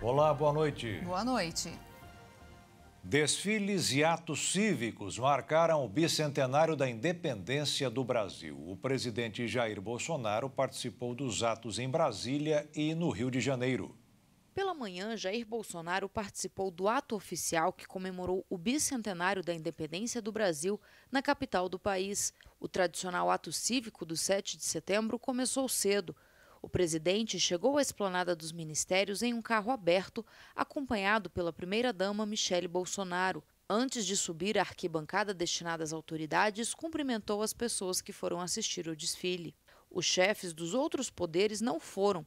Olá, boa noite. Boa noite. Desfiles e atos cívicos marcaram o bicentenário da independência do Brasil. O presidente Jair Bolsonaro participou dos atos em Brasília e no Rio de Janeiro. Pela manhã, Jair Bolsonaro participou do ato oficial que comemorou o bicentenário da independência do Brasil na capital do país. O tradicional ato cívico do 7 de setembro começou cedo. O presidente chegou à esplanada dos ministérios em um carro aberto, acompanhado pela primeira-dama Michele Bolsonaro. Antes de subir à arquibancada destinada às autoridades, cumprimentou as pessoas que foram assistir ao desfile. Os chefes dos outros poderes não foram.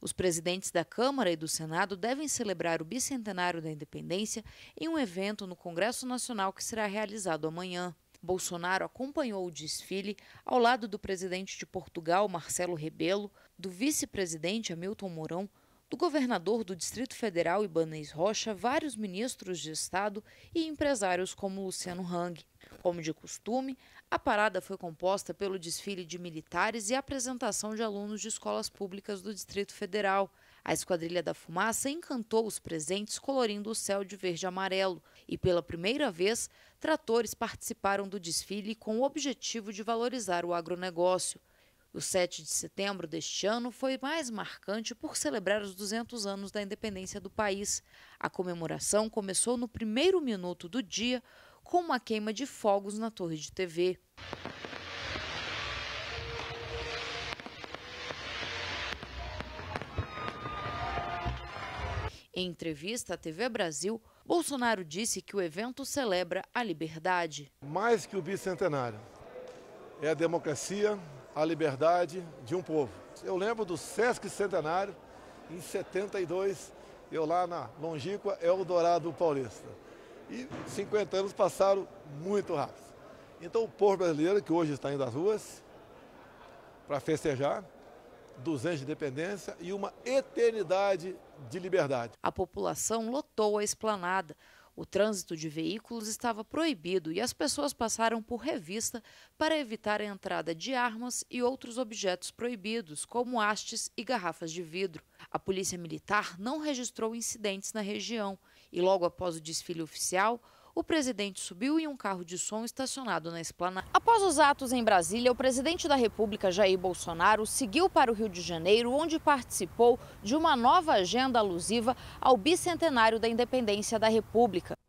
Os presidentes da Câmara e do Senado devem celebrar o bicentenário da independência em um evento no Congresso Nacional que será realizado amanhã. Bolsonaro acompanhou o desfile ao lado do presidente de Portugal, Marcelo Rebelo, do vice-presidente Hamilton Mourão, do governador do Distrito Federal Ibanez Rocha, vários ministros de Estado e empresários como Luciano Hang. Como de costume, a parada foi composta pelo desfile de militares e apresentação de alunos de escolas públicas do Distrito Federal. A Esquadrilha da Fumaça encantou os presentes colorindo o céu de verde e amarelo e, pela primeira vez, tratores participaram do desfile com o objetivo de valorizar o agronegócio. O 7 de setembro deste ano foi mais marcante por celebrar os 200 anos da independência do país. A comemoração começou no primeiro minuto do dia com uma queima de fogos na torre de TV. Em entrevista à TV Brasil, Bolsonaro disse que o evento celebra a liberdade. Mais que o bicentenário, é a democracia, a liberdade de um povo. Eu lembro do Sesc Centenário, em 72, eu lá na longínqua Eldorado Paulista. E 50 anos passaram muito rápido. Então o povo brasileiro, que hoje está indo às ruas para festejar, 200 de independência e uma eternidade de liberdade. A população lotou a esplanada. O trânsito de veículos estava proibido e as pessoas passaram por revista para evitar a entrada de armas e outros objetos proibidos, como hastes e garrafas de vidro. A Polícia Militar não registrou incidentes na região e, logo após o desfile oficial, o presidente subiu em um carro de som estacionado na esplanada. Após os atos em Brasília, o presidente da República, Jair Bolsonaro, seguiu para o Rio de Janeiro, onde participou de uma nova agenda alusiva ao bicentenário da independência da República.